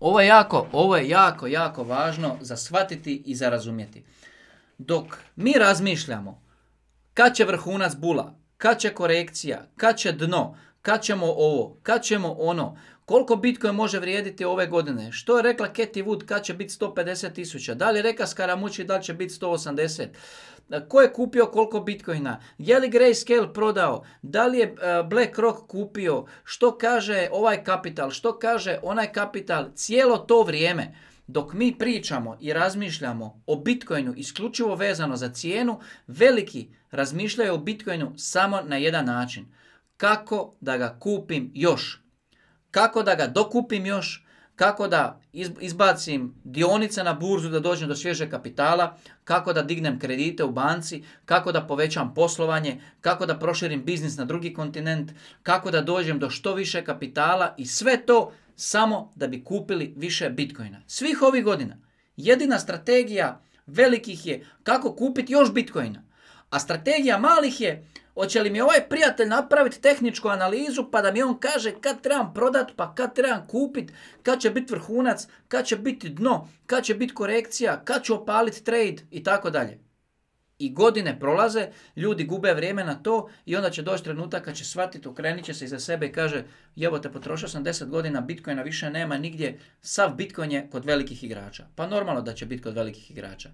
Ovo je jako, ovo je jako, jako važno za shvatiti i za razumjeti. Dok mi razmišljamo kad će vrhunac bula, kad će korekcija, kad će dno, kad ćemo ovo, kad ćemo ono, koliko Bitcoin može vrijediti ove godine, što je rekla Cathie Wood kad će biti 150 tisuća, da li je reka Skaramući da li će biti 180, e, ko je kupio koliko Bitcoina, je li Grayscale prodao, da li je e, BlackRock kupio, što kaže ovaj kapital, što kaže onaj kapital, cijelo to vrijeme. Dok mi pričamo i razmišljamo o Bitcoinu isključivo vezano za cijenu, veliki razmišljaju o Bitcoinu samo na jedan način kako da ga kupim još. Kako da ga dokupim još, kako da izbacim dionice na burzu da dođem do svježeg kapitala, kako da dignem kredite u banci, kako da povećam poslovanje, kako da proširim biznis na drugi kontinent, kako da dođem do što više kapitala i sve to samo da bi kupili više bitcoina. Svih ovih godina jedina strategija velikih je kako kupiti još bitcoina, a strategija malih je Hoće li mi ovaj prijatelj napraviti tehničku analizu pa da mi on kaže kad trebam prodat, pa kad trebam kupit, kad će biti vrhunac, kad će biti dno, kad će biti korekcija, kad ću opaliti trade i tako dalje. I godine prolaze, ljudi gube vrijeme na to i onda će doći trenutak kad će shvatiti, okrenit će se iza sebe i kaže jevo te potrošio sam 10 godina, bitcoina više nema nigdje, sav bitcoin je kod velikih igrača. Pa normalno da će biti kod velikih igrača.